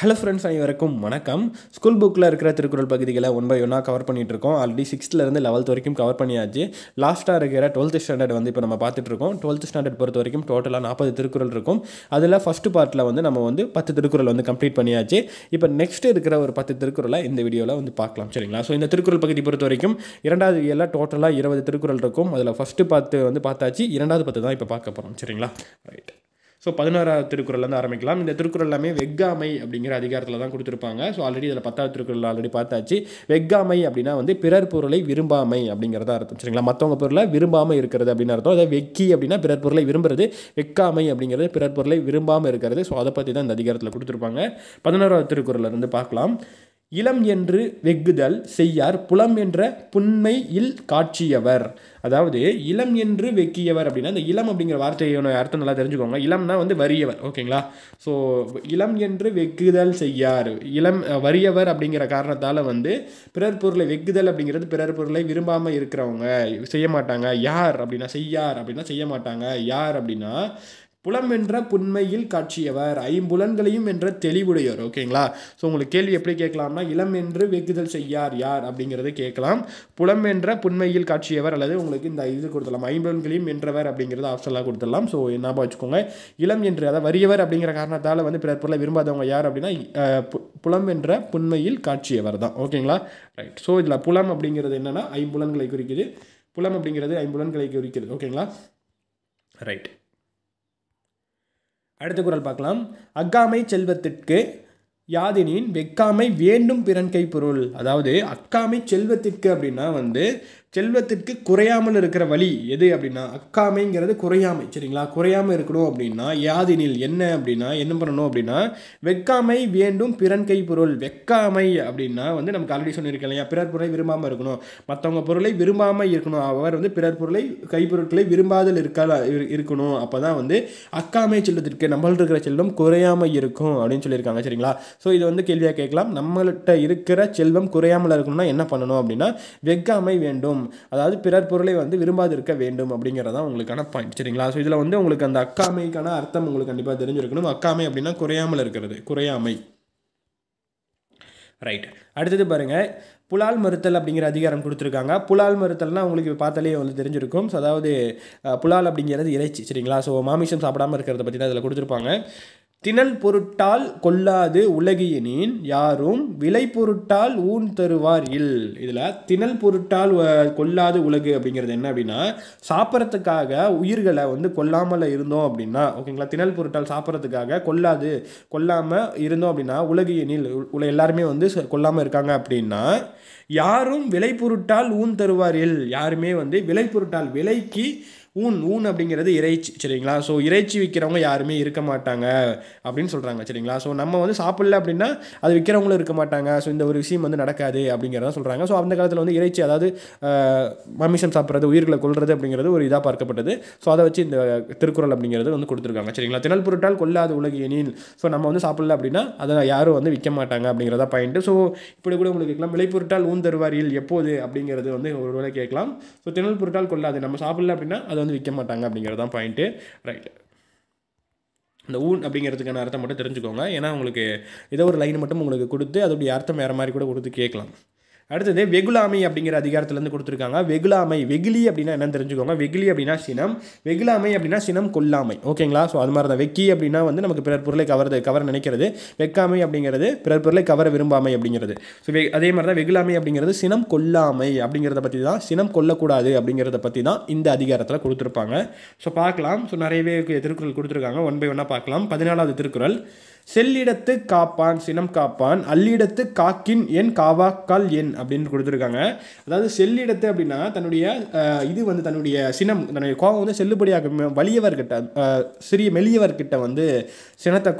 hello friends அனைவருக்கும் வணக்கம் school புக்கில் இருக்கிற திருக்குறள் பகுதிகளை ஒன் பை ஒன்னாக கவர் பண்ணிகிட்டு இருக்கோம் ஆல்ரெடி சிக்ஸ்த்லேருந்து லெவல்த் வரைக்கும் கவர் பண்ணியாச்சு லாஸ்ட்டாக இருக்கிற டுவெல்த் ஸ்டாண்டர்ட் வந்து இப்போ நம்ம பார்த்துட்டு இருக்கோம் டுவெல்த் ஸ்டாண்டர்ட் பொறுத்த வரைக்கும் டோட்டலாக நாற்பது திருக்குறள் இருக்கும் அதில் ஃபஸ்ட்டு பார்ட்டில் வந்து நம்ம வந்து பத்து திருக்குறள் வந்து கம்ப்ளீட் பண்ணியாச்சு இப்போ நெக்ஸ்ட் இருக்கிற ஒரு பத்து திருக்குறளை இந்த வீடியோவில் வந்து பார்க்கலாம் சரிங்களா ஸோ இந்த திருக்குறள் பகுதி பொறுத்த வரைக்கும் இரண்டாவது இயலில் டோட்டலாக இருபது திருக்குறள் இருக்கும் அதில் ஃபஸ்ட்டு பார்த்து வந்து பார்த்தாச்சு இரண்டாவது பத்து தான் இப்போ பார்க்க போகிறோம் சரிங்களா ரைட் ஸோ பதினாறாவது வந்து ஆரம்பிக்கலாம் இந்த திருக்குறள் எல்லாமே வெக்காமை அப்படிங்கிற அதிகாரத்தில் தான் கொடுத்துருப்பாங்க ஸோ ஆல்ரெடி இதில் பத்தாவது திருக்குறள் ஆல்ரெடி பார்த்தாச்சு வெக்காமை அப்படின்னா வந்து பிறர் பொருளை விரும்பாமை அப்படிங்கிறதா அர்த்தம் சரிங்களா மற்றவங்க பொருளை விரும்பாமல் இருக்கிறது அப்படின்னு அர்த்தம் அதாவது வெக்கி அப்படின்னா பிறர் பொருளை விரும்புறது வெக்காமை அப்படிங்கிறது பிறர் பொருளை விரும்பாமல் இருக்கிறது ஸோ அதை பற்றி தான் இந்த அதிகாரத்தில் கொடுத்துருப்பாங்க பதினோராவது திருக்குறளில் இருந்து பார்க்கலாம் இளம் என்று வெகுதல் செய்யார் புலம் என்ற புண்மையில் காட்சியவர் அதாவது இளம் என்று வெக்கியவர் அப்படின்னா இந்த இளம் அப்படிங்கிற வார்த்தையோட அர்த்தம் நல்லா தெரிஞ்சுக்கோங்க இளம்னா வந்து வறியவர் ஓகேங்களா ஸோ இளம் என்று வெக்குதல் செய்யார் இளம் வறியவர் அப்படிங்கிற காரணத்தால் வந்து பிறர் பொருளை வெக்குதல் அப்படிங்கிறது பிறர் பொருளை விரும்பாமல் இருக்கிறவங்க செய்ய மாட்டாங்க யார் அப்படின்னா செய்யார் அப்படின்னா செய்ய மாட்டாங்க யார் அப்படின்னா புலம் என்ற புண்மையில் காட்சியவர் ஐம்புலன்களையும் என்ற தெளிவுடையவர் ஓகேங்களா ஸோ உங்களுக்கு கேள்வி எப்படி கேட்கலாம்னா இளம் என்று வெகுதல் செய்யார் யார் அப்படிங்கிறது கேட்கலாம் புலம் என்ற புண்மையில் காட்சியவர் அல்லது உங்களுக்கு இந்த இது கொடுத்துடலாம் ஐம்புலன்களையும் என்றவர் அப்படிங்கிறது ஆப்ஷனாக கொடுத்துடலாம் ஸோ என்ன வச்சுக்கோங்க இளம் என்று அதாவது வறியவர் அப்படிங்கிற காரணத்தால் வந்து பிறர் பொருளை விரும்பாதவங்க யார் அப்படின்னா புலம் என்ற புண்மையில் காட்சியவர் தான் ஓகேங்களா ரைட் ஸோ இதில் புலம் அப்படிங்கிறது என்னென்னா ஐம்புலன்களை குறிக்கிது புலம் அப்படிங்கிறது ஐம்புலன்களை குறிக்கிறது ஓகேங்களா ரைட் அடுத்த குரல் பார்க்கலாம் அக்காமை செல்வத்திற்கு யாதினின் வெக்காமை வேண்டும் பிறன்கை பொருள் அதாவது அக்காமை செல்வத்திற்கு அப்படின்னா வந்து செல்வத்திற்கு குறையாமல் இருக்கிற வழி எது அப்படின்னா அக்காமைங்கிறது குறையாமை சரிங்களா குறையாமல் இருக்கணும் அப்படின்னா யாதினில் என்ன அப்படின்னா என்ன பண்ணணும் அப்படின்னா வெக்காமை வேண்டும் பிறன் கை பொருள் வெக்காமை அப்படின்னா வந்து நமக்கு ஆல்ரெடி சொல்லியிருக்கேன் இல்லையா பிறர் பொருளை விரும்பாமல் இருக்கணும் மற்றவங்க பொருளை விரும்பாமல் இருக்கணும் அவர் வந்து பிறர் பொருளை கைப்பொருட்களை விரும்பாதல் இருக்காத இருக்கணும் அப்போ தான் வந்து அக்காமை செல்வத்திற்கு நம்மள்ட்ட இருக்கிற செல்வம் குறையாமல் இருக்கும் அப்படின்னு சொல்லியிருக்காங்க சரிங்களா ஸோ இதை வந்து கேள்வியாக கேட்கலாம் நம்மள்கிட்ட இருக்கிற செல்வம் குறையாமல் இருக்கணும்னா என்ன பண்ணணும் அப்படின்னா வெக்காமை வேண்டும் அதாவது பிறர் பொருளை வந்து விரும்பாது இருக்க வேண்டும் அப்படிங்கிறதான் உங்களுக்கான பாயிண்ட் சரிங்களா ஸோ இதில் வந்து உங்களுக்கு அந்த அக்காமைக்கான அர்த்தம் உங்களுக்கு கண்டிப்பாக தெரிஞ்சிருக்கணும் அக்காமை அப்படின்னா குறையாமல் இருக்கிறது குறையாமை ரைட் அடுத்தது பாருங்கள் புலால் மறுத்தல் அப்படிங்கிற அதிகாரம் கொடுத்துருக்காங்க புலால் மறுத்தல்னால் உங்களுக்கு பார்த்தாலே வந்து தெரிஞ்சிருக்கும் ஸோ அதாவது புலால் அப்படிங்கிறது இறைச்சி சரிங்களா ஸோ மாமிசம் சாப்பிடாமல் இருக்கிறத பற்றி தான் அதில் கொடுத்துருப்பாங்க திணல் பொருட்டால் கொல்லாது உலகியனின் யாரும் விலை பொருட்டால் ஊன் தருவார் இல் இதில் திணல் பொருட்டால் கொல்லாது உலகு அப்படிங்கிறது என்ன அப்படின்னா சாப்பிட்றதுக்காக உயிர்களை வந்து கொல்லாமல் இருந்தோம் அப்படின்னா ஓகேங்களா திணல் பொருட்டால் சாப்பிட்றதுக்காக கொல்லாது கொல்லாமல் இருந்தோம் அப்படின்னா உலகியனில் உள்ள எல்லாருமே வந்து கொல்லாமல் இருக்காங்க அப்படின்னா யாரும் விலை பொருட்டால் ஊன் தருவார் இல் யாருமே வந்து விலை பொருட்டால் விலைக்கு ஊன் ஊன் அப்படிங்கிறது இறைச்சி சரிங்களா ஸோ இறைச்சி விற்கிறவங்க யாருமே இருக்க மாட்டாங்க அப்படின்னு சொல்கிறாங்க சரிங்களா ஸோ நம்ம வந்து சாப்பிடல அப்படின்னா அது விற்கிறவங்களும் இருக்க மாட்டாங்க ஸோ இந்த ஒரு விஷயம் வந்து நடக்காது அப்படிங்கிறத சொல்கிறாங்க ஸோ அந்த காலத்தில் வந்து இறைச்சி அதாவது மமிஷன் சாப்பிட்றது உயிர்களை கொள்வது அப்படிங்கிறது ஒரு இதாக பார்க்கப்பட்டது ஸோ அதை வச்சு இந்த திருக்குறள் அப்படிங்கிறது வந்து கொடுத்துருக்காங்க சரிங்களா திணல் பொருட்டால் கொல்லாத உலக எனில் ஸோ நம்ம வந்து சாப்பிடல அப்படின்னா அதை யாரும் வந்து விற்க மாட்டாங்க அப்படிங்கிறதா பாயிண்ட்டு ஸோ இப்படி கூட உங்களுக்கு கேட்கலாம் விலை பொருட்டால் ஊன் தருவாரியில் எப்போது அப்படிங்கிறது வந்து ஒரு வேலை கேட்கலாம் ஸோ திணல் பொருட்டால் கொள்ளாது நம்ம சாப்பிடல அப்படின்னா அது வந்து விற்க மாட்டாங்க அப்படிங்கிறது தான் பாயிண்ட்டு ரைட் இந்த ஊன் அப்படிங்கிறதுக்கான அர்த்தம் மட்டும் தெரிஞ்சுக்கோங்க ஏன்னா உங்களுக்கு ஏதோ ஒரு லைன் மட்டும் உங்களுக்கு கொடுத்து அதோடைய அர்த்தம் வேறு மாதிரி கூட கொடுத்து கேட்கலாம் அடுத்தது வெகுலாமை அப்படிங்கிற அதிகாரத்துலேருந்து கொடுத்துருக்காங்க வெகுலாமை வெகுலி அப்படின்னா என்ன தெரிஞ்சுக்கோங்க வெகுலி அப்படின்னா சினம் வெகுலாமை அப்படின்னா சினம் கொல்லாமை ஓகேங்களா ஸோ அது மாதிரி தான் வெக்கி அப்படின்னா வந்து நமக்கு பிறர் பொருளை கவர்றது கவர் நினைக்கிறது வெக்காமை அப்படிங்கிறது பிறர் பொருளை கவர விரும்பாமை அப்படிங்கிறது ஸோ அதே மாதிரி தான் வெகுலாமை அப்படிங்கிறது சினம் கொல்லாமை அப்படிங்கிறத பற்றி தான் சினம் கொல்லக்கூடாது அப்படிங்கிறத பற்றி தான் இந்த அதிகாரத்தில் கொடுத்துருப்பாங்க ஸோ பார்க்கலாம் ஸோ நிறையவே திருக்குறள் கொடுத்துருக்காங்க ஒன் பை ஒன்னாக பார்க்கலாம் பதினாலாவது திருக்குறள் செல்லிடத்து காப்பான் சினம் காப்பான் அல்லிடத்து காக்கின் என் காவாக்கால் என் அப்படின்னு கொடுத்துருக்காங்க அதாவது செல்லிடத்து அப்படின்னா தன்னுடைய இது வந்து தன்னுடைய சினம் தன்னுடைய கோபம் வந்து செல்லுபடியாக வலியவர்கிட்ட சிறிய மெலியவர்கிட்ட வந்து சினத்தை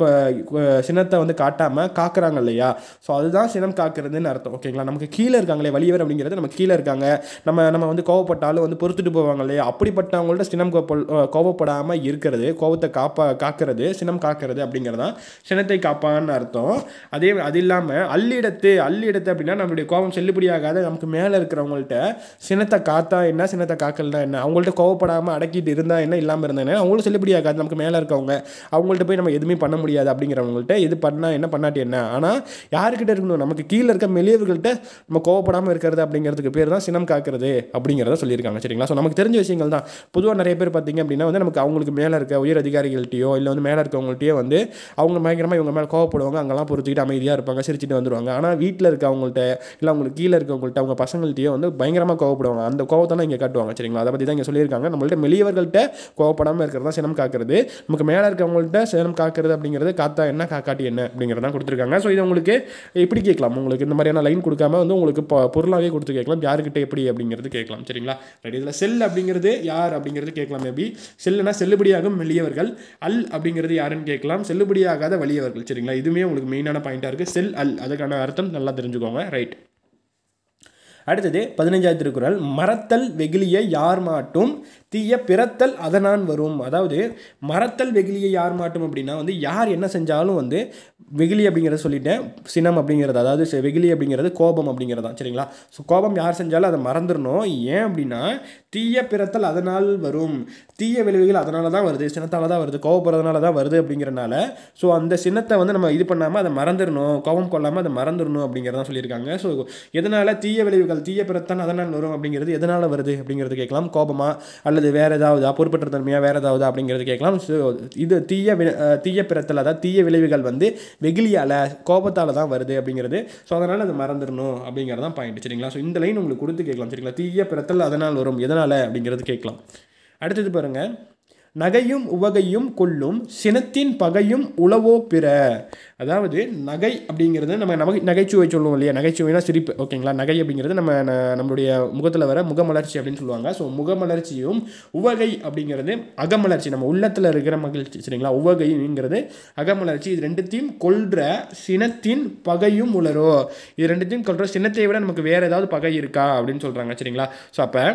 சினத்தை வந்து காட்டாமல் காக்குறாங்க இல்லையா ஸோ அதுதான் சினம் காக்குறதுன்னு அர்த்தம் ஓகேங்களா நமக்கு கீழே இருக்காங்களே வலியவர் அப்படிங்கிறது நம்ம கீழே இருக்காங்க நம்ம நம்ம வந்து கோவப்பட்டாலும் வந்து பொறுத்துட்டு போவாங்க இல்லையா அப்படிப்பட்டவங்கள்ட்ட சினம் கோப கோவப்படாமல் இருக்கிறது கோபத்தை காப்பா காக்கிறது சினம் காக்கிறது அப்படிங்கிறதான் சினத்தை காப்பான்னு அர்த்தம் அதே அது இல்லாமல் அள்ளிடத்து அள்ளிடத்து அப்படின்னா நம்மளுடைய கோபம் செல்லுபடியாகாத நமக்கு மேலே இருக்கிறவங்கள்ட்ட சினத்தை காத்தா என்ன சினத்தை காக்கல்னா என்ன அவங்கள்ட்ட கோவப்படாமல் அடக்கிட்டு இருந்தால் என்ன இல்லாமல் இருந்தாங்க அவங்களும் செல்லுபடியாகாது நமக்கு மேலே இருக்கவங்க அவங்கள்ட்ட போய் நம்ம எதுவுமே பண்ண முடியாது அப்படிங்கிறவங்கள்ட்ட இது பண்ணால் என்ன பண்ணாட்டி என்ன ஆனால் யாருக்கிட்ட இருக்கணும் நமக்கு கீழே இருக்க மெலியவர்கள்ட்ட நம்ம கோவப்படாமல் இருக்கிறது அப்படிங்கிறதுக்கு பேர் தான் சினம் காக்கிறது அப்படிங்கிறத சொல்லியிருக்காங்க சரிங்களா ஸோ நமக்கு தெரிஞ்ச விஷயங்கள் தான் பொதுவாக நிறைய பேர் பார்த்திங்க அப்படின்னா வந்து நமக்கு அவங்களுக்கு மேலே இருக்க உயர் அதிகாரிகள்ட்டையோ இல்லை வந்து மேலே இருக்கவங்கள்ட்டையோ வந்து அவங்க பயங்கரமாக இவங்க மேலே கோவப்படுவாங்க அங்கெல்லாம் பொறுத்துக்கிட்டு அமைதியாக இருப்பாங்க சிரிச்சுட்டு வந்துடுவாங்க ஆனால் வீட்டில் இருக்க அவங்கள்ட்ட இல்லை அவங்களுக்கு கீழே இருக்கவங்கள்ட்ட அவங்க பசங்கள்ட்டையோ வந்து பயங்கரமாக கோவப்படுவாங்க அந்த கோவத்தெல்லாம் இங்கே காட்டுவாங்க சரிங்களா அதை பற்றி தான் இங்கே சொல்லியிருக்காங்க நம்மள்ட்ட மெளியவர்கள்ட்ட கோவப்படாமல் இருக்கிறது தான் சினம் காக்கிறது நமக்கு மேலே இருக்கவங்கள்ட்ட சினம் காக்கிறது அப்படிங்கிறது காத்தா என்ன காக்காட்டி என்ன அப்படிங்கிறது தான் கொடுத்துருக்காங்க ஸோ இது உங்களுக்கு இப்படி கேட்கலாம் உங்களுக்கு இந்த மாதிரியான லைன் கொடுக்காம வந்து உங்களுக்கு பொருளாகவே கொடுத்து கேட்கலாம் யாருக்கிட்ட எப்படி அப்படிங்கிறது கேட்கலாம் சரிங்களா ரெடி இதில் செல் அப்படிங்கிறது யார் அப்படிங்கிறது கேட்கலாம் மேபி செல்லுனா செல்லுபடியாகும் மெளியவர்கள் அல் அப்படிங்கிறது யாருன்னு கேட்கலாம் செல்லுபடியாகாத வழி எளியவர்கள் சரிங்களா இதுவுமே உங்களுக்கு மெயினான பாயிண்டாக இருக்குது செல் அல் அதுக்கான அர்த்தம் நல்லா தெரிஞ்சுக்கோங்க ரைட் அடுத்தது பதினஞ்சாவது திருக்குறள் மறத்தல் வெகுளிய யார் மாட்டும் தீய பிறத்தல் அதனான் வரும் அதாவது மறத்தல் வெகிலியை யார் மாட்டும் அப்படின்னா வந்து யார் என்ன செஞ்சாலும் வந்து வெகுளி அப்படிங்கிறத சொல்லிட்டேன் சினம் அப்படிங்கிறது அதாவது வெகுளி அப்படிங்கிறது கோபம் அப்படிங்கிறது தான் சரிங்களா ஸோ கோபம் யார் செஞ்சாலும் அதை மறந்துடணும் ஏன் அப்படின்னா தீய பிறத்தல் அதனால் வரும் தீய விளைவுகள் அதனால தான் வருது சின்னத்தால் தான் வருது கோபப்படுறதுனால தான் வருது அப்படிங்கிறனால ஸோ அந்த சின்னத்தை வந்து நம்ம இது பண்ணாமல் அதை மறந்துடணும் கோபம் கொள்ளாமல் அதை மறந்துடணும் அப்படிங்கிறதான் சொல்லியிருக்காங்க ஸோ எதனால் தீய விளைவுகள் எண்ணங்கள் தீய பிறத்தான் அதனால் வரும் அப்படிங்கிறது எதனால் வருது அப்படிங்கிறது கேட்கலாம் கோபமா அல்லது வேறு ஏதாவது பொறுப்பற்ற தன்மையாக வேறு ஏதாவது அப்படிங்கிறது கேட்கலாம் ஸோ இது தீய தீய பிறத்தில் அதாவது தீய விளைவுகள் வந்து வெகுளியால் கோபத்தால் தான் வருது அப்படிங்கிறது ஸோ அதனால் அது மறந்துடணும் அப்படிங்கிறது தான் பாயிண்ட் சரிங்களா ஸோ இந்த லைன் உங்களுக்கு கொடுத்து கேட்கலாம் சரிங்களா தீய பிறத்தல் அதனால் வரும் எதனால் அப்படிங்கிறது கேட்கலாம் அடுத்தது பாருங்கள் நகையும் உவகையும் கொல்லும் சினத்தின் பகையும் உளவோ பிற அதாவது நகை அப்படிங்கிறது நம்ம நமக்கு நகைச்சுவை சொல்லுவோம் இல்லையா நகைச்சுவைனா சிரிப்பு ஓகேங்களா நகை அப்படிங்கிறது நம்ம நம்மளுடைய முகத்தில் வர முகமலர்ச்சி அப்படின்னு சொல்லுவாங்க ஸோ முகமலர்ச்சியும் உவகை அப்படிங்கிறது அகமலர்ச்சி நம்ம உள்ளத்தில் இருக்கிற மகிழ்ச்சி சரிங்களா உவகைங்கிறது அகமலர்ச்சி இது ரெண்டுத்தையும் கொள்கிற சினத்தின் பகையும் உளரோ இது ரெண்டுத்தையும் கொள்கிற சினத்தை விட நமக்கு வேறு ஏதாவது பகை இருக்கா அப்படின்னு சொல்கிறாங்க சரிங்களா ஸோ அப்போ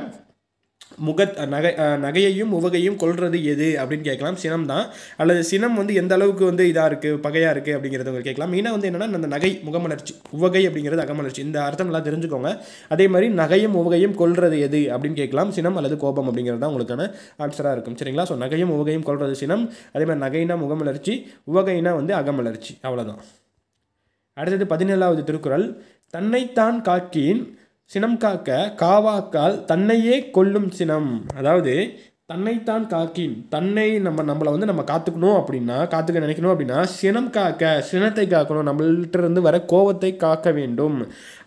முக நகை நகையையும் உவகையும் கொள்வது எது அப்படின்னு கேட்கலாம் சினம் தான் அல்லது சினம் வந்து எந்த அளவுக்கு வந்து இதாக இருக்குது பகையாக இருக்குது அப்படிங்கிறத கேட்கலாம் மெயினாக வந்து என்னென்னா அந்த நகை முகமலர்ச்சி உவகை அப்படிங்கிறது அகமலர்ச்சி இந்த அர்த்தம் நல்லா தெரிஞ்சுக்கோங்க அதே மாதிரி நகையும் உவகையும் கொள்வது எது அப்படின்னு கேட்கலாம் சினம் அல்லது கோபம் அப்படிங்கிறது தான் உங்களுக்கான ஆன்சராக இருக்கும் சரிங்களா ஸோ நகையும் உவகையும் கொள்வது சினம் அதே மாதிரி நகைனா முகமலர்ச்சி உவகைனா வந்து அகமலர்ச்சி அவ்வளோதான் அடுத்தது பதினேழாவது திருக்குறள் தன்னைத்தான் காக்கியின் சினம் காக்க காவாக்கால் தன்னையே கொல்லும் சினம் அதாவது தன்னைத்தான் காக்கின் தன்னை நம்ம நம்மளை வந்து நம்ம காத்துக்கணும் அப்படின்னா காத்துக்க நினைக்கணும் அப்படின்னா சினம் காக்க சினத்தை காக்கணும் நம்மள்கிட்ட இருந்து வர கோபத்தை காக்க வேண்டும்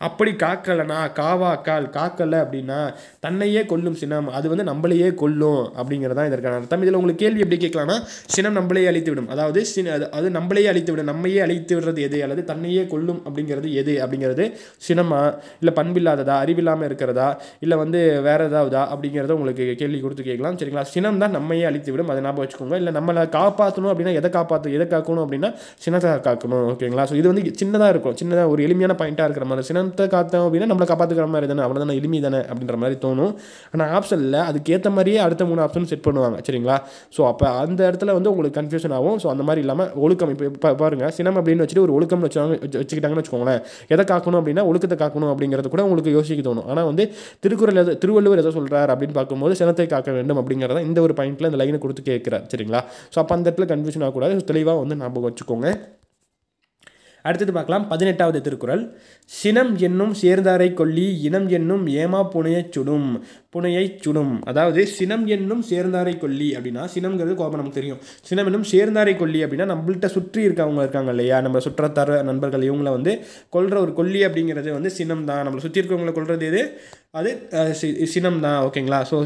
அப்படி காக்கலைனா காவாக்கால் காக்கலை அப்படின்னா தன்னையே கொல்லும் சினம் அது வந்து நம்மளையே கொல்லும் அப்படிங்கிறதான் இதற்கான அர்த்தம் இதில் உங்களுக்கு கேள்வி எப்படி கேட்கலான்னா சினம் நம்மளையே அழித்து விடும் அதாவது சின அது அது நம்மளையே அழித்து விடும் நம்மையே அழித்து விடுறது எது அல்லது தன்னையே கொல்லும் அப்படிங்கிறது எது அப்படிங்கிறது சினமா இல்லை பண்பில்லாததா அறிவில்லாமல் இருக்கிறதா இல்லை வந்து வேறு ஏதாவதா அப்படிங்கிறத உங்களுக்கு கேள்வி கொடுத்து கேட்கலாம் சரி சரிங்களா சினம் தான் நம்மையே அழித்து விடும் அதை ஞாபகம் வச்சுக்கோங்க இல்லை நம்மளை காப்பாற்றணும் அப்படின்னா எதை காப்பாற்ற எதை காக்கணும் அப்படின்னா சினத்தை காக்கணும் ஓகேங்களா ஸோ இது வந்து சின்னதாக இருக்கும் சின்னதாக ஒரு எளிமையான பாயிண்ட்டாக இருக்கிற மாதிரி சினத்தை காத்தோம் அப்படின்னா நம்மளை காப்பாற்றுக்கிற மாதிரி தானே அவ்வளோ தானே எளிமை தானே அப்படின்ற மாதிரி தோணும் ஆனால் ஆப்ஷனில் அதுக்கேற்ற மாதிரியே அடுத்த மூணு ஆப்ஷன் செட் பண்ணுவாங்க சரிங்களா ஸோ அப்போ அந்த இடத்துல வந்து உங்களுக்கு கன்ஃபியூஷன் ஆகும் ஸோ அந்த மாதிரி இல்லாமல் ஒழுக்கம் இப்போ பாருங்கள் சினம் அப்படின்னு வச்சுட்டு ஒரு ஒழுக்கம்னு வச்சாங்க வச்சுக்கிட்டாங்கன்னு வச்சுக்கோங்களேன் எதை காக்கணும் அப்படின்னா ஒழுக்கத்தை காக்கணும் அப்படிங்கிறது கூட உங்களுக்கு யோசிக்க தோணும் ஆனால் வந்து திருக்குறள் திருவள்ளுவர் எதை சொல்கிறார் அப்படின்னு பார்க்கும்போது சினத்தை காக்க வேண்டும் அப்படிங்கிற அப்படிங்கிறத இந்த ஒரு பாயிண்ட்டில் இந்த லைனை கொடுத்து கேட்குறாரு சரிங்களா ஸோ அப்போ அந்த இடத்துல கன்ஃபியூஷன் ஆகக்கூடாது தெளிவாக வந்து ஞாபகம் வச்சுக்கோங்க அடுத்தது பார்க்கலாம் பதினெட்டாவது திருக்குறள் சினம் என்னும் சேர்ந்தாரை கொல்லி இனம் என்னும் ஏமா புனையை சுடும் புனையைச் சுடும் அதாவது சினம் என்னும் சேர்ந்தாரை கொல்லி அப்படின்னா சினம்ங்கிறது கோபம் நமக்கு தெரியும் சினம் என்னும் சேர்ந்தாரை கொல்லி அப்படின்னா நம்மள்கிட்ட சுற்றி இருக்கவங்க இருக்காங்க இல்லையா நம்ம சுற்றத்தார நண்பர்கள் இவங்கள வந்து கொள்கிற ஒரு கொல்லி அப்படிங்கிறது வந்து சினம் தான் நம்மளை சுற்றி இருக்கவங்களை கொள்வது எது அது சினம் தான் ஓகேங்களா ஸோ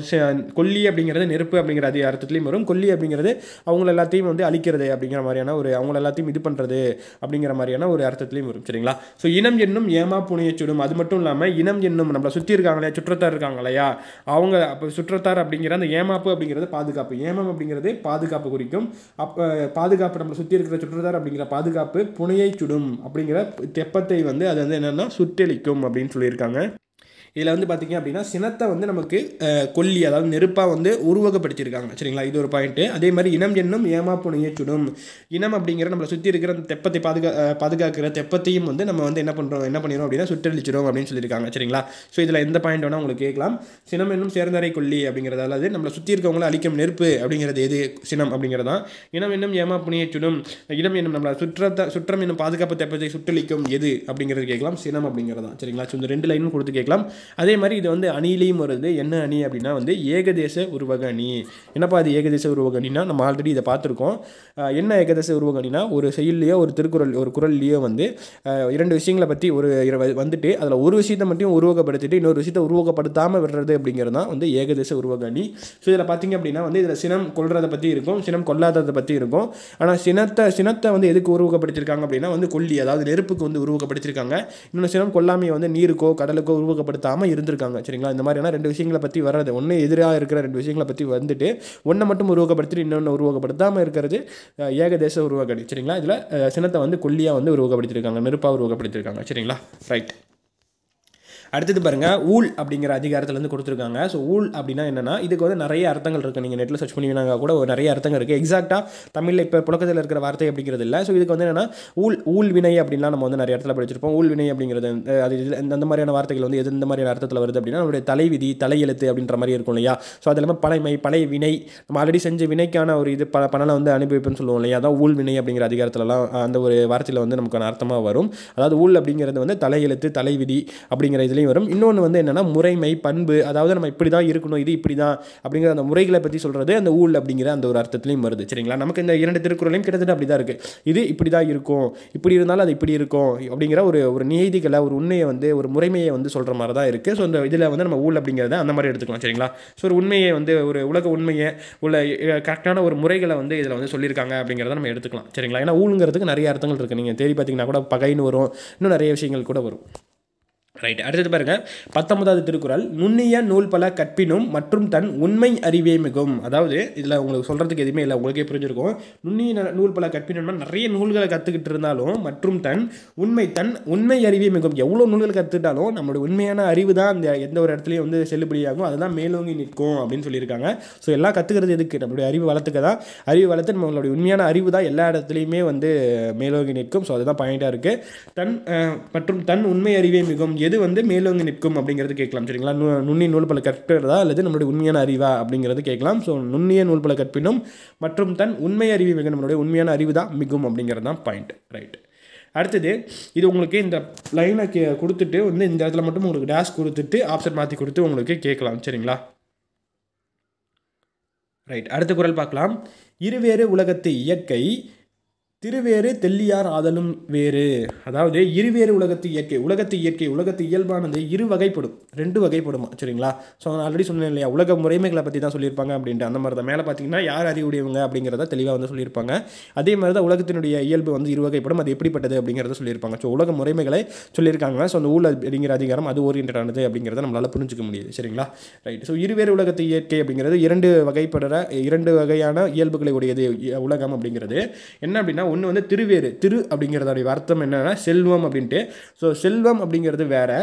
கொல்லி அப்படிங்கிறது நெருப்பு அப்படிங்கிற அதே அர்த்தத்துலேயும் வரும் கொல்லி அப்படிங்கிறது அவங்கள எல்லாத்தையும் வந்து அழிக்கிறது அப்படிங்கிற மாதிரியான ஒரு அவங்கள எல்லாத்தையும் இது பண்ணுறது அப்படிங்கிற மாதிரியான அப்படின்னா ஒரு அர்த்தத்துலையும் வரும் சரிங்களா ஸோ இனம் என்னும் ஏமா புனையை சுடும் அது மட்டும் இல்லாமல் இனம் என்னும் நம்மளை சுற்றி இருக்காங்க இல்லையா சுற்றத்தார் இருக்காங்க இல்லையா அவங்க அப்போ சுற்றத்தார் அப்படிங்கிற அந்த ஏமாப்பு அப்படிங்கிறது பாதுகாப்பு ஏமம் அப்படிங்கிறதே பாதுகாப்பு குறிக்கும் அப் பாதுகாப்பு நம்மளை சுற்றி இருக்கிற சுற்றத்தார் அப்படிங்கிற பாதுகாப்பு புனையை சுடும் அப்படிங்கிற தெப்பத்தை வந்து அது வந்து என்னென்னா சுற்றளிக்கும் அப்படின்னு சொல்லியிருக்காங்க இதில் வந்து பார்த்திங்க அப்படின்னா சினத்தை வந்து நமக்கு கொல்லி அதாவது நெருப்பாக வந்து உருவகப்படுத்தியிருக்காங்க சரிங்களா இது ஒரு பாயிண்ட்டு அதே மாதிரி இனம் என்னும் ஏமாப்புணையை சுடும் இனம் அப்படிங்கிற நம்மளை சுற்றி இருக்கிற அந்த தெப்பத்தை பாதுகா பாதுகாக்கிற தெப்பத்தையும் வந்து நம்ம வந்து என்ன பண்ணுறோம் என்ன பண்ணிடுறோம் அப்படின்னா சுற்றளிச்சிடும் அப்படின்னு சொல்லியிருக்காங்க சரிங்களா ஸோ இதில் எந்த பாயிண்ட் வேணால் உங்களுக்கு கேட்கலாம் சினம் என்னும் சேர்ந்தரை கொல்லி அப்படிங்கிறது அதாவது நம்மளை சுற்றி இருக்கவங்களை அழிக்கும் நெருப்பு அப்படிங்கிறது எது சினம் அப்படிங்கிறது தான் இனம் என்னும் ஏமா புனியை சுடும் இனம் என்னும் நம்மளை சுற்றத்தை சுற்றம் என்னும் பாதுகாப்பு தெப்பத்தை சுற்றளிக்கும் எது அப்படிங்கிறது கேட்கலாம் சினம் அப்படிங்கிறது தான் சரிங்களா ஸோ இந்த ரெண்டு லைனும் கொடுத்து கேட்கலாம் அதே மாதிரி இது வந்து அணிலையும் வருது என்ன அணி அப்படின்னா வந்து ஏகதேச உருவக அணி என்னப்பா அது ஏகதேச உருவக அணினா நம்ம ஆல்ரெடி இதை பார்த்துருக்கோம் என்ன ஏகதேச உருவக அணினா ஒரு செயல்லையோ ஒரு திருக்குறள் ஒரு குரல்லையோ வந்து இரண்டு விஷயங்களை பற்றி ஒரு வந்துட்டு அதில் ஒரு விஷயத்தை மட்டும் உருவகப்படுத்திட்டு இன்னொரு விஷயத்தை உருவகப்படுத்தாமல் விடுறது அப்படிங்கிறது தான் வந்து ஏகதேச உருவக அணி ஸோ இதில் பார்த்திங்க அப்படின்னா வந்து இதில் சினம் கொள்றதை பற்றி இருக்கும் சினம் கொள்ளாததை பற்றி இருக்கும் ஆனால் சினத்தை சினத்தை வந்து எதுக்கு உருவகப்படுத்தியிருக்காங்க அப்படின்னா வந்து கொல்லி அதாவது நெருப்புக்கு வந்து உருவகப்படுத்தியிருக்காங்க இன்னொன்று சினம் கொல்லாமையை வந்து நீருக்கோ கடலுக்கோ உருவகப்படுத்த பயன்படுத்தாமல் இருந்திருக்காங்க சரிங்களா இந்த மாதிரியான ரெண்டு விஷயங்களை பற்றி வர்றது ஒன்று எதிராக இருக்கிற ரெண்டு விஷயங்களை பற்றி வந்துட்டு ஒன்றை மட்டும் உருவகப்படுத்திட்டு இன்னொன்று உருவகப்படுத்தாமல் இருக்கிறது ஏகதேச உருவகடி சரிங்களா இதில் சினத்தை வந்து கொல்லியாக வந்து உருவகப்படுத்தியிருக்காங்க நெருப்பாக உருவகப்படுத்தியிருக்காங்க சரிங்களா ரைட் அடுத்தது பாருங்கள் ஊழ் அப்படிங்கிற அதிகாரத்துலேருந்து கொடுத்துருக்காங்க ஸோ ஊழ் அப்படின்னா என்னென்னா இதுக்கு வந்து நிறைய அர்த்தங்கள் இருக்குது நீங்கள் நெட்டில் சர்ச் பண்ணிங்கன்னா கூட ஒரு நிறைய அர்த்தங்கள் இருக்குது எக்ஸாக்டாக தமிழில் இப்போ புழக்கத்தில் இருக்கிற வார்த்தை அப்படிங்கிறது இல்லை ஸோ இதுக்கு வந்து என்னென்னா ஊழ் ஊழ் வினை அப்படின்லாம் நம்ம வந்து நிறைய இடத்துல படிச்சிருப்போம் ஊழ் வினை அப்படிங்கிறது அது இந்த மாதிரியான வார்த்தைகள் வந்து எது இந்த மாதிரியான அர்த்தத்தில் வருது அப்படின்னா நம்மளுடைய தலைவிதி தலையெழுத்து அப்படின்ற மாதிரி இருக்கும் இல்லையா ஸோ அது இல்லாமல் பழைமை பழைய வினை நம்ம ஆல்ரெடி செஞ்ச வினைக்கான ஒரு இது ப பணனை வந்து அனுபவிப்புன்னு சொல்லுவோம் இல்லையா அதான் ஊழ் வினை அப்படிங்கிற அதிகாரத்துலலாம் அந்த ஒரு வார்த்தையில் வந்து நமக்கான அர்த்தமாக வரும் அதாவது ஊழ் அப்படிங்கிறது வந்து தலையெழுத்து தலைவிதி அப்படிங்கிற இது இதுலேயும் வரும் இன்னொன்று வந்து என்னென்னா முறைமை பண்பு அதாவது நம்ம இப்படி தான் இருக்கணும் இது இப்படி தான் அப்படிங்கிற அந்த முறைகளை பற்றி சொல்கிறது அந்த ஊழல் அப்படிங்கிற அந்த ஒரு அர்த்தத்துலையும் வருது சரிங்களா நமக்கு இந்த இரண்டு திருக்குறளையும் கிட்டத்தட்ட அப்படி தான் இருக்குது இது இப்படி தான் இருக்கும் இப்படி இருந்தாலும் அது இப்படி இருக்கும் அப்படிங்கிற ஒரு ஒரு நியதிகளை ஒரு உண்மையை வந்து ஒரு முறைமையை வந்து சொல்கிற மாதிரி தான் இருக்குது ஸோ இந்த இதில் வந்து நம்ம ஊழல் அப்படிங்கிறத அந்த மாதிரி எடுத்துக்கலாம் சரிங்களா ஸோ ஒரு உண்மையை வந்து ஒரு உலக உண்மையை உள்ள கரெக்டான ஒரு முறைகளை வந்து இதில் வந்து சொல்லியிருக்காங்க அப்படிங்கிறத நம்ம எடுத்துக்கலாம் சரிங்களா ஏன்னா ஊழுங்கிறதுக்கு நிறைய அர்த்தங்கள் இருக்குது நீங்கள் தேடி பார்த்தீங்கன்னா கூட பகைன்னு வரும் இன்னும் நிறைய விஷயங்கள் கூட வரும் ரைட் அடுத்தது பாருங்கள் பத்தொன்பதாவது திருக்குறள் நுண்ணிய நூல் பல கற்பினும் மற்றும் தன் உண்மை அறிவே மிகும் அதாவது இதில் உங்களுக்கு சொல்கிறதுக்கு எதுவுமே இல்லை உங்களுக்கே புரிஞ்சிருக்கும் நுண்ணிய நூல் பல கற்பினும்னா நிறைய நூல்களை கற்றுக்கிட்டு இருந்தாலும் மற்றும் தன் உண்மை தன் உண்மை அறிவே மிகும் எவ்வளோ நூல்கள் கற்றுக்கிட்டாலும் நம்மளுடைய உண்மையான அறிவு தான் அந்த எந்த ஒரு இடத்துலையும் வந்து செல்லுபடியாகும் அதுதான் மேலோங்கி நிற்கும் அப்படின்னு சொல்லியிருக்காங்க ஸோ எல்லாம் கற்றுக்கிறது எதுக்கு நம்மளுடைய அறிவு வளர்த்துக்க தான் அறிவு வளர்த்து நம்மளுடைய உண்மையான அறிவு தான் எல்லா இடத்துலையுமே வந்து மேலோங்கி நிற்கும் ஸோ அதுதான் பாயிண்ட்டாக இருக்குது தன் மற்றும் தன் உண்மை அறிவே மிகும் எது வந்து மேலோங்கி நிற்கும் அப்படிங்கிறது கேட்கலாம் சரிங்களா நு நுண்ணிய நூல்பல கற்பதா அல்லது நம்மளுடைய உண்மையான அறிவா அப்படிங்கிறது கேட்கலாம் ஸோ நுண்ணிய நூல்பல கற்பினும் மற்றும் தன் உண்மை அறிவு மிக நம்மளுடைய உண்மையான அறிவு தான் மிகும் அப்படிங்கிறது தான் பாயிண்ட் ரைட் அடுத்தது இது உங்களுக்கு இந்த லைனை கே கொடுத்துட்டு வந்து இந்த இடத்துல மட்டும் உங்களுக்கு டேஷ் கொடுத்துட்டு ஆப்ஷன் மாற்றி கொடுத்து உங்களுக்கு கேட்கலாம் சரிங்களா ரைட் அடுத்த குரல் பார்க்கலாம் இருவேறு உலகத்து இயற்கை திருவேறு தெல்லியார் ஆதலும் வேறு அதாவது இருவேறு உலகத்து இயற்கை உலகத்து இயற்கை உலகத்து இயல்பானது இரு வகைப்படும் ரெண்டு வகைப்படும் சரிங்களா ஸோ நான் ஆல்ரெடி சொன்னேன் இல்லையா உலக முறைமைகளை பற்றி தான் சொல்லியிருப்பாங்க அப்படின்ட்டு அந்த மாதிரி தான் மேலே பார்த்தீங்கன்னா யார் அறிவுடையவங்க அப்படிங்கிறத தெளிவாக வந்து சொல்லியிருப்பாங்க அதே மாதிரி தான் உலகத்தினுடைய இயல்பு வந்து இரு வகைப்படும் அது எப்படிப்பட்டது அப்படிங்கிறத சொல்லியிருப்பாங்க ஸோ உலக முறைமைகளை சொல்லியிருக்காங்க ஸோ அந்த ஊழல் அப்படிங்கிற அதிகாரம் அது ஓரியன்டானது அப்படிங்கிறத நம்மளால் புரிஞ்சிக்க முடியுது சரிங்களா ரைட் ஸோ இருவேறு உலகத்து இயற்கை அப்படிங்கிறது இரண்டு வகைப்படுற இரண்டு வகையான இயல்புகளை உடையது உலகம் அப்படிங்கிறது என்ன அப்படின்னா ஒன்று வந்து திருவேறு திரு அப்படிங்கிறதோடைய அர்த்தம் என்னென்னா செல்வம் அப்படின்ட்டு ஸோ செல்வம் அப்படிங்கிறது வேறு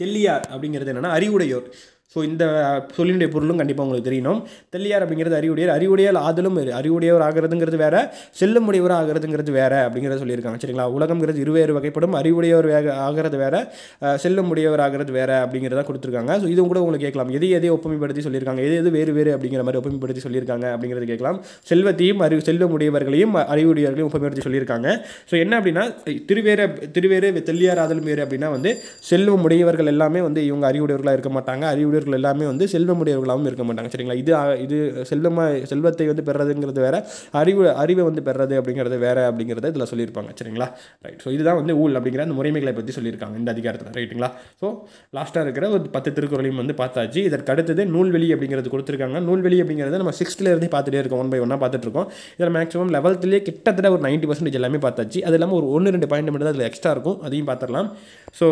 தெல்லியார் அப்படிங்கிறது என்னென்னா அறிவுடையோர் ஸோ இந்த சொல்லினுடைய பொருளும் கண்டிப்பாக உங்களுக்கு தெரியணும் தெளியார் அப்படிங்கிறது அறிவுடையர் அறிவுடையால் ஆதலும் அறிவுடையவர் ஆகிறதுங்கிறது வேற செல்லும் உடையவர் ஆகிறதுங்கிறது வேற அப்படிங்கிறத சொல்லியிருக்காங்க சரிங்களா உலகங்கிறது இருவேறு வகைப்படும் அறிவுடையவர் வேக ஆகிறது வேற செல்லும் உடையவர் ஆகிறது வேற அப்படிங்கிறத கொடுத்துருக்காங்க ஸோ இதுவும் கூட உங்களுக்கு கேட்கலாம் எது எதை ஒப்புமைப்படுத்தி சொல்லியிருக்காங்க எது எது வேறு வேறு அப்படிங்கிற மாதிரி ஒப்புமைப்படுத்தி சொல்லியிருக்காங்க அப்படிங்கிறது கேட்கலாம் செல்வத்தையும் அறிவு செல்லும் உடையவர்களையும் அறிவுடையவர்களையும் ஒப்புமைப்படுத்தி சொல்லியிருக்காங்க ஸோ என்ன அப்படின்னா திருவேறு திருவேறு தெல்லியார் ஆதலும் வேறு அப்படின்னா வந்து செல்லும் உடையவர்கள் எல்லாமே வந்து இவங்க அறிவுடையவர்களாக இருக்க மாட்டாங்க அறிவுடைய பெற்றவர்கள் எல்லாமே வந்து செல்வமுடையவர்களாகவும் இருக்க மாட்டாங்க சரிங்களா இது இது செல்வமாக செல்வத்தை வந்து பெறதுங்கிறது வேறு அறிவு அறிவை வந்து பெறது அப்படிங்கிறது வேறு அப்படிங்கிறத இதில் சொல்லியிருப்பாங்க சரிங்களா ரைட் ஸோ இதுதான் வந்து ஊழல் அப்படிங்கிற அந்த முறைமைகளை பற்றி சொல்லியிருக்காங்க இந்த அதிகாரத்தில் ரைட்டுங்களா ஸோ லாஸ்ட்டாக இருக்கிற ஒரு பத்து திருக்குறளையும் வந்து பார்த்தாச்சு இதற்கு அடுத்தது நூல்வெளி அப்படிங்கிறது கொடுத்துருக்காங்க நூல்வெளி அப்படிங்கிறது நம்ம சிக்ஸ்த்லேருந்தே பார்த்துட்டே இருக்கோம் ஒன் பை ஒன்னாக இருக்கோம் இதில் மேக்ஸிமம் லெவல்த்துலேயே கிட்டத்தட்ட ஒரு நைன்ட்டி பர்சன்டேஜ் எல்லாமே பார்த்தாச்சு அது இல்லாமல் ஒரு ஒன்று ரெண்டு பாயிண்ட் மட்டும் தான் அதில் எக்ஸ்ட்ரா இருக்கும் அதையும் பார்த்துடலாம் ஸோ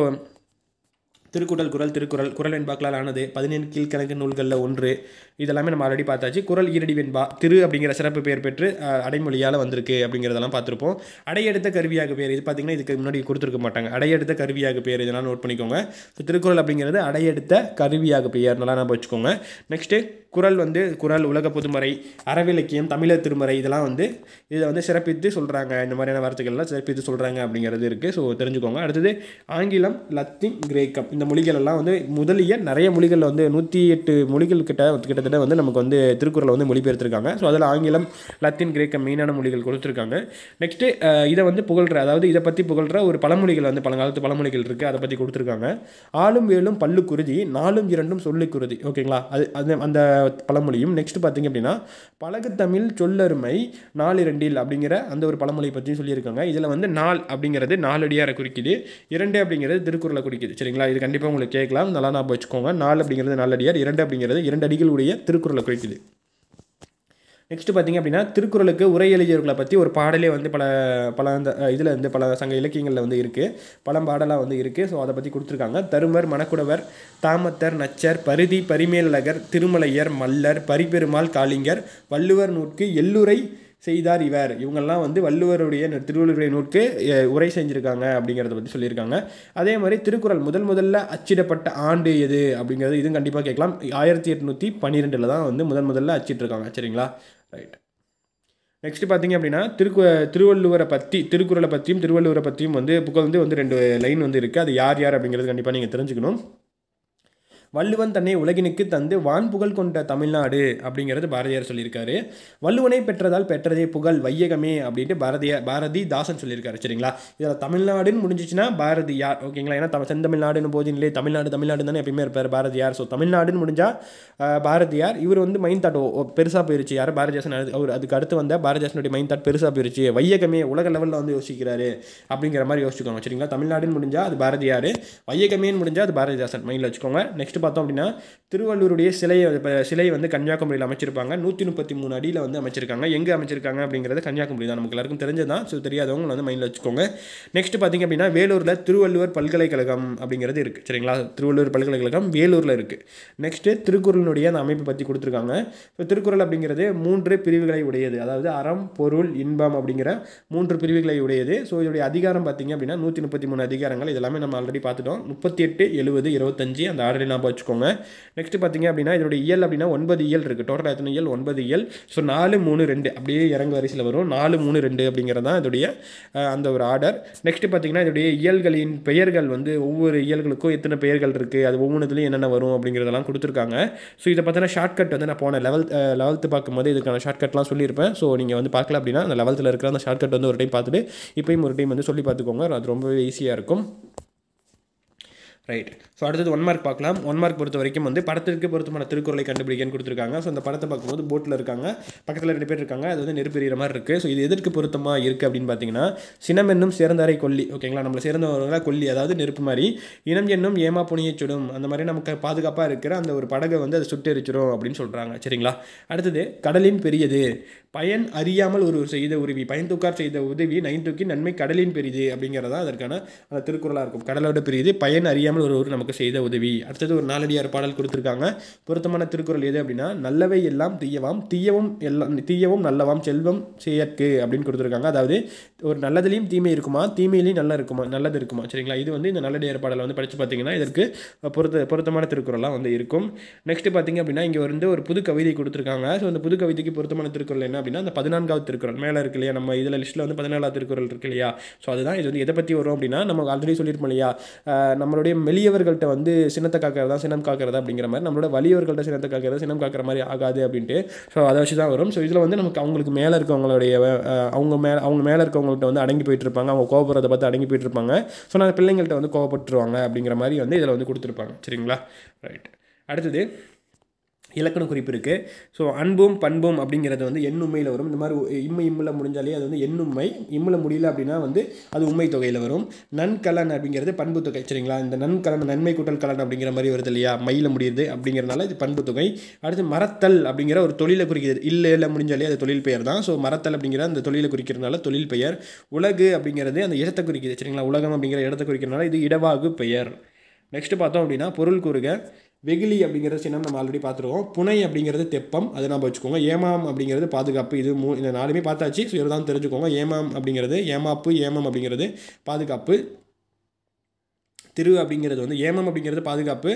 திருக்குறள் குரல் திருக்குறள் குரல் வெண்பாக்களால் ஆனது பதினேழு கீழ்கணக்கு நூல்களில் ஒன்று இதெல்லாமே நம்ம ஆல்ரெடி பார்த்தாச்சு குரல் ஈரடி வெண்பா திரு அப்படிங்கிற சிறப்பு பெயர் பெற்று அடைமொழியால் வந்திருக்கு அப்படிங்கிறதெல்லாம் பார்த்துருப்போம் அடையெடுத்த கருவியாக பேர் இது பார்த்திங்கன்னா இதுக்கு முன்னாடி கொடுத்துருக்க மாட்டாங்க அடையெடுத்த கருவியாக பேர் இதெல்லாம் நோட் பண்ணிக்கோங்க திருக்குறள் அப்படிங்கிறது அடையெடுத்த கருவியாக பெயர் நல்லா நம்ம வச்சுக்கோங்க நெக்ஸ்ட்டு குரல் வந்து குரல் உலக பொதுமறை அறவிலக்கியம் தமிழர் திருமறை இதெல்லாம் வந்து இதை வந்து சிறப்பித்து சொல்கிறாங்க இந்த மாதிரியான வார்த்தைகள்லாம் சிறப்பித்து சொல்கிறாங்க அப்படிங்கிறது இருக்குது ஸோ தெரிஞ்சுக்கோங்க அடுத்தது ஆங்கிலம் லத்தீன் கிரேக்கம் இந்த மொழிகள் எல்லாம் வந்து முதலிய நிறைய மொழிகளில் வந்து நூற்றி எட்டு மொழிகள் கிட்ட கிட்டத்தட்ட வந்து நமக்கு வந்து திருக்குறளை வந்து மொழிபெயர்த்துருக்காங்க ஸோ அதில் ஆங்கிலம் லத்தீன் கிரேக்க மெயினான மொழிகள் கொடுத்துருக்காங்க நெக்ஸ்ட்டு இதை வந்து புகழ்கிற அதாவது இதை பற்றி புகழ்கிற ஒரு பழமொழிகள் வந்து பழங்காலத்து பழமொழிகள் இருக்குது அதை பற்றி கொடுத்துருக்காங்க ஆளும் வேலும் பல்லு குருதி நாலும் இரண்டும் சொல்லு குருதி ஓகேங்களா அது அது அந்த பழமொழியும் நெக்ஸ்ட் பார்த்திங்க அப்படின்னா பழகுத்தமிழ் சொல்லருமை நாலிரண்டில் அப்படிங்கிற அந்த ஒரு பழமொழியை பற்றியும் சொல்லியிருக்காங்க இதில் வந்து நாள் அப்படிங்கிறது நாலடியாரை குறிக்குது இரண்டு அப்படிங்கிறது திருக்குறளை குறிக்குது சரிங்களா இது கண்டிப்பாக உங்களுக்கு கேட்கலாம் நல்லா ஞாபகம் வச்சுக்கோங்க நாலு அப்படிங்கிறது நல்லடியார் இரண்டு அப்படிங்கிறது இரண்டு அடிகளுடைய திருக்குறளை குறிக்குது நெக்ஸ்ட் பார்த்திங்க அப்படின்னா திருக்குறளுக்கு உரை எழுதியவர்களை பற்றி ஒரு பாடலே வந்து பல பல அந்த இதில் வந்து பல சங்க இலக்கியங்களில் வந்து இருக்குது பல பாடலாக வந்து இருக்குது ஸோ அதை பற்றி கொடுத்துருக்காங்க தருமர் மணக்குடவர் தாமத்தர் நச்சர் பருதி பரிமேலழகர் திருமலையர் மல்லர் பரிபெருமாள் காளிங்கர் வள்ளுவர் நூற்கு எல்லுரை செய்தார் இவர் இவங்கெல்லாம் வந்து வள்ளுவருடைய திருவள்ளுவருடைய நூற்கு உரை செஞ்சுருக்காங்க அப்படிங்கிறத பற்றி சொல்லியிருக்காங்க அதே மாதிரி திருக்குறள் முதல் முதல்ல அச்சிடப்பட்ட ஆண்டு எது அப்படிங்கிறது இதுவும் கண்டிப்பாக கேட்கலாம் ஆயிரத்தி எட்நூற்றி பன்னிரெண்டில் தான் வந்து முதன் முதல்ல அச்சிட்ருக்காங்க சரிங்களா ரைட் நெக்ஸ்ட் பார்த்தீங்க அப்படின்னா திருக்கு திருவள்ளுவரை பற்றி திருக்குறளை பற்றியும் திருவள்ளுவரை பற்றியும் வந்து புகழ்ந்து வந்து ரெண்டு லைன் வந்து இருக்குது அது யார் யார் அப்படிங்கிறது கண்டிப்பாக நீங்கள் தெரிஞ்சுக்கணும் வள்ளுவன் தன்னை உலகினுக்கு தந்து வான் புகழ் கொண்ட தமிழ்நாடு அப்படிங்கிறது பாரதியார் சொல்லியிருக்காரு வள்ளுவனை பெற்றதால் பெற்றதே புகழ் வையகமே அப்படின்ட்டு பாரதிய பாரதி தாசன் சொல்லியிருக்காரு சரிங்களா இதில் தமிழ்நாடுன்னு முடிஞ்சிச்சுன்னா பாரதியார் ஓகேங்களா ஏன்னா தமிழ் செந்தமிழ்நாடுன்னு இல்லையே தமிழ்நாடு தமிழ்நாடு தானே எப்பயுமே இருப்பார் பாரதியார் ஸோ தமிழ்நாடுன்னு முடிஞ்சால் பாரதியார் இவர் வந்து மைண்ட் தாட் பெருசாக போயிருச்சு யார் பாரதியாசன் அவர் அதுக்கு அடுத்து வந்த பாரதியாசனுடைய மைண்ட் தாட் பெருசாக போயிருச்சு வையகமே உலக லெவலில் வந்து யோசிக்கிறாரு அப்படிங்கிற மாதிரி யோசிச்சுக்கோங்க சரிங்களா தமிழ்நாடுன்னு முடிஞ்சால் அது பாரதியார் வையகமேன்னு முடிஞ்சால் அது பாரதிதாசன் மைண்டில் வச்சுக்கோங்க நெக்ஸ்ட் நெக்ஸ்ட் பார்த்தோம் அப்படின்னா திருவள்ளூருடைய சிலையை சிலையை வந்து கன்னியாகுமரியில் அமைச்சிருப்பாங்க நூற்றி முப்பத்தி மூணு அடியில் வந்து அமைச்சிருக்காங்க எங்கே அமைச்சிருக்காங்க அப்படிங்கிறது கன்னியாகுமரி தான் நமக்கு எல்லாருக்கும் தெரிஞ்சதான் ஸோ தெரியாதவங்க வந்து மைண்டில் வச்சுக்கோங்க நெக்ஸ்ட் பார்த்திங்க அப்படின்னா வேலூரில் திருவள்ளுவர் பல்கலைக்கழகம் அப்படிங்கிறது இருக்குது சரிங்களா திருவள்ளுவர் பல்கலைக்கழகம் வேலூரில் இருக்குது நெக்ஸ்ட்டு திருக்குறளினுடைய அந்த அமைப்பை பற்றி கொடுத்துருக்காங்க ஸோ திருக்குறள் அப்படிங்கிறது மூன்று பிரிவுகளை உடையது அதாவது அறம் பொருள் இன்பம் அப்படிங்கிற மூன்று பிரிவுகளை உடையது ஸோ இதோடைய அதிகாரம் பார்த்திங்க அப்படின்னா நூற்றி முப்பத்தி மூணு அதிகாரங்கள் இதெல்லாமே நம்ம ஆல்ரெடி பார்த்துட்டோம் முப்பத்தி எட்டு எழுபது இருபத்தஞ்சு அந்த ஆர்டர் நான் வச்சுக்கோங்க நெக்ஸ்ட் பார்த்தீங்க அப்படின்னா இதனுடைய இயல் அப்படின்னா ஒன்பது இயல் இருக்குது டோட்டலாக எத்தனை இயல் ஒன்பது இயல் ஸோ நாலு மூணு ரெண்டு அப்படியே இறங்கு வரிசையில் வரும் நாலு மூணு ரெண்டு அப்படிங்கிறது தான் இதோடைய அந்த ஒரு ஆர்டர் நெக்ஸ்ட் பார்த்தீங்கன்னா இதோடைய இயல்களின் பெயர்கள் வந்து ஒவ்வொரு இயல்களுக்கும் எத்தனை பெயர்கள் இருக்குது அது ஒவ்வொன்றுலையும் என்னென்ன வரும் அப்படிங்கிறதெல்லாம் கொடுத்துருக்காங்க ஸோ இதை பார்த்தீங்கன்னா ஷார்ட்கட் வந்து நான் போன லெவல் லெவல்த்து பார்க்கும்போது இதுக்கான ஷார்ட்கட்லாம் சொல்லியிருப்பேன் ஸோ நீங்கள் வந்து பார்க்கல அப்படின்னா அந்த லெவல்த்தில் இருக்கிற அந்த ஷார்ட்கட் வந்து ஒரு டைம் பார்த்துட்டு இப்போயும் ஒரு டைம் வந்து சொல்லி பார்த்துக்கோங்க அது ரொம்பவே ஈஸியாக இருக்கும் ரைட் ஸோ அடுத்தது ஒன் மார்க் பார்க்கலாம் ஒன் மார்க் பொறுத்த வரைக்கும் வந்து படத்திற்கு பொருத்தமான திருக்குறளை கண்டுபிடிக்கன்னு கொடுத்துருக்காங்க ஸோ அந்த படத்தை பார்க்கும்போது போட்டில் இருக்காங்க பக்கத்தில் ரெண்டு பேர் இருக்காங்க அது வந்து நெருப்பெறிகிற மாதிரி இருக்குது ஸோ இது எதற்கு பொருத்தமாக இருக்குது அப்படின்னு பார்த்தீங்கன்னா சினம் என்னும் சிறந்தாரை கொல்லி ஓகேங்களா நம்மளை சிறந்தவர்களாக கொல்லி அதாவது நெருப்பு மாதிரி இனம் என்னும் ஏமா புனியை சுடும் அந்த மாதிரி நமக்கு பாதுகாப்பாக இருக்கிற அந்த ஒரு படகை வந்து அதை சுட்டெரிச்சிடும் அப்படின்னு சொல்கிறாங்க சரிங்களா அடுத்தது கடலின் பெரியது பயன் அறியாமல் ஒரு செய்த உதவி பயன் தூக்கார் செய்த உதவி நைன் தூக்கி நன்மை கடலின் பெரியது அப்படிங்கிறதா அதற்கான அந்த திருக்குறளாக இருக்கும் கடலோட பெரியது பயன் அறியாமல் தெரியாமல் ஒருவர் நமக்கு செய்த உதவி அடுத்தது ஒரு நாலடியார் பாடல் கொடுத்துருக்காங்க பொருத்தமான திருக்குறள் எது அப்படின்னா நல்லவை எல்லாம் தீயவாம் தீயவும் எல்லாம் தீயவும் நல்லவாம் செல்வம் செய்யற்கு அப்படின்னு கொடுத்துருக்காங்க அதாவது ஒரு நல்லதுலேயும் தீமை இருக்குமா தீமையிலையும் நல்லா இருக்குமா நல்லது இருக்குமா சரிங்களா இது வந்து இந்த நல்லடியார் பாடலை வந்து படித்து பார்த்தீங்கன்னா இதற்கு பொருத்த பொருத்தமான திருக்குறளாக வந்து இருக்கும் நெக்ஸ்ட்டு பார்த்தீங்க அப்படின்னா இங்கே வந்து ஒரு புது கவிதை கொடுத்துருக்காங்க ஸோ அந்த புது கவிதைக்கு பொருத்தமான திருக்குறள் என்ன அப்படின்னா அந்த பதினான்காவது திருக்குறள் மேலே இருக்கு இல்லையா நம்ம இதில் லிஸ்ட்டில் வந்து பதினாலாவது திருக்குறள் இருக்கு இல்லையா ஸோ அதுதான் இது வந்து எதை பற்றி வரும் அப்படின்னா நம்ம ஆல்ரெடி சொல்லியிருப்போம் இல்லையா நம்மளுடைய டைம் வெளியவர்கள்ட்ட வந்து சின்னத்தை காக்கிறதா சின்னம் காக்கிறதா அப்படிங்கிற மாதிரி நம்மளோட வலியவர்கள்ட்ட சின்னத்தை காக்கிறதா சின்னம் காக்கிற மாதிரி ஆகாது அப்படின்ட்டு ஸோ அதை வச்சு தான் வரும் ஸோ இதில் வந்து நமக்கு அவங்களுக்கு மேலே இருக்கவங்களுடைய அவங்க மேலே அவங்க மேலே இருக்கவங்கள்ட்ட வந்து அடங்கி போயிட்டு இருப்பாங்க அவங்க கோபுரத்தை பார்த்து அடங்கி போயிட்டு இருப்பாங்க ஸோ நான் பிள்ளைங்கள்ட்ட வந்து கோபப்பட்டுருவாங்க அப்படிங்கிற மாதிரி வந்து இதில் வந்து கொடுத்துருப்பாங்க சரிங்களா ரைட் அடுத்தது இலக்கணம் குறிப்பு இருக்குது ஸோ அன்பும் பண்பும் அப்படிங்கிறது வந்து எண்ணுமையில் வரும் இந்த மாதிரி இம்மை இம்மில் முடிஞ்சாலே அது வந்து எண்ணுமை இம்மில் முடியல அப்படின்னா வந்து அது உண்மை தொகையில் வரும் நன்கலன் அப்படிங்கிறது பண்பு தொகை சரிங்களா இந்த நன்கலன் நன்மை கூட்டல் கலன் அப்படிங்கிற மாதிரி வருது இல்லையா மையில் முடியுது அப்படிங்கிறனால இது பண்பு தொகை அடுத்து மரத்தல் அப்படிங்கிற ஒரு தொழிலை குறிக்கிறது இல்லை இல்லை முடிஞ்சாலே அது தொழில் பெயர் தான் ஸோ மரத்தல் அப்படிங்கிற அந்த தொழிலை குறிக்கிறதுனால தொழில் பெயர் உலகு அப்படிங்கிறது அந்த இடத்தை குறிக்கிறது சரிங்களா உலகம் அப்படிங்கிற இடத்தை குறிக்கிறதுனால இது இடவாகு பெயர் நெக்ஸ்ட் பார்த்தோம் அப்படின்னா பொருள் கூறுக வெகுளி அப்படிங்கிறது சின்னம் நம்ம ஆல்ரெடி பார்த்துருக்கோம் புனை அப்படிங்கிறது தெப்பம் அதை நம்ம வச்சுக்கோங்க ஏமாம் அப்படிங்கிறது பாதுகாப்பு இது மூ இந்த நாலுமே பார்த்தாச்சு ஸோ இதுதான் தெரிஞ்சுக்கோங்க ஏமாம் அப்படிங்கிறது ஏமாப்பு ஏமம் அப்படிங்கிறது பாதுகாப்பு திரு அப்படிங்கிறது வந்து ஏமம் அப்படிங்கிறது பாதுகாப்பு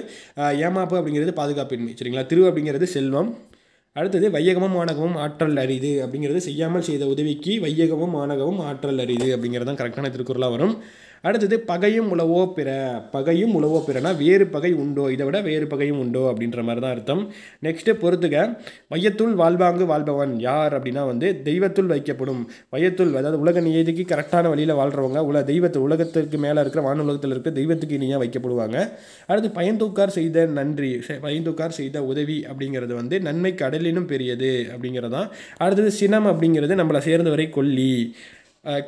ஏமாப்பு அப்படிங்கிறது பாதுகாப்பின்மை சரிங்களா திரு அப்படிங்கிறது செல்வம் அடுத்தது வையகமும் ஆணகமும் ஆற்றல் அரிது அப்படிங்கிறது செய்யாமல் செய்த உதவிக்கு வையகமும் ஆணகமும் ஆற்றல் அரிது அப்படிங்கிறது தான் கரெக்டான திருக்குறளாக வரும் அடுத்தது பகையும் உழவோ பிற பகையும் உழவோ பிறனா வேறு பகை உண்டோ இதை விட வேறு பகையும் உண்டோ அப்படின்ற மாதிரி தான் அர்த்தம் நெக்ஸ்ட்டு பொறுத்துக்க வையத்துள் வாழ்வாங்கு வாழ்பவன் யார் அப்படின்னா வந்து தெய்வத்துள் வைக்கப்படும் மையத்துள் அதாவது உலக நியதிக்கு கரெக்டான வழியில் வாழ்கிறவங்க உல தெய்வத்து உலகத்திற்கு மேலே இருக்கிற வான உலகத்தில் இருக்க தெய்வத்துக்கு இனியாக வைக்கப்படுவாங்க அடுத்து பயந்தூக்கார் செய்த நன்றி பயந்தூக்கார் செய்த உதவி அப்படிங்கிறது வந்து நன்மை கடலினும் பெரியது அப்படிங்கிறதான் அடுத்தது சினம் அப்படிங்கிறது நம்மளை சேர்ந்தவரை கொல்லி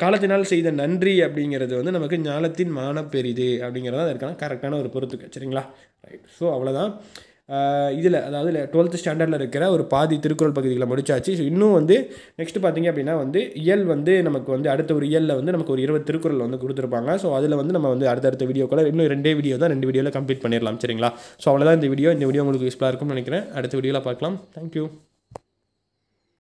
காலத்தினால் செய்த நன்றி அப்படிங்கிறது வந்து நமக்கு ஞானத்தின் மான பெரிது அப்படிங்கிறது தான் இருக்கான கரெக்டான ஒரு பொறுத்துக்க சரிங்களா ரைட் ஸோ அவ்வளோதான் இதில் அதாவது டுவெல்த் ஸ்டாண்டர்டில் இருக்கிற ஒரு பாதி திருக்குறள் பகுதிகளை முடிச்சாச்சு ஸோ இன்னும் வந்து நெக்ஸ்ட் பார்த்திங்க அப்படின்னா வந்து இயல் வந்து நமக்கு வந்து அடுத்த ஒரு இயலில் வந்து நமக்கு ஒரு இருபது திருக்குறள் வந்து கொடுத்துருப்பாங்க ஸோ அதில் வந்து நம்ம வந்து அடுத்தடுத்த வீடியோக்குள்ள இன்னும் ரெண்டே வீடியோ தான் ரெண்டு வீடியோவில் கம்ப்ளீட் பண்ணிடலாம் சரிங்களா ஸோ அவ்வளோதான் இந்த வீடியோ இந்த வீடியோ உங்களுக்கு யூஸ்ஃபுல்லாக இருக்கும்னு நினைக்கிறேன் அடுத்த வீடியோவில் பார்க்கலாம் தேங்க்யூ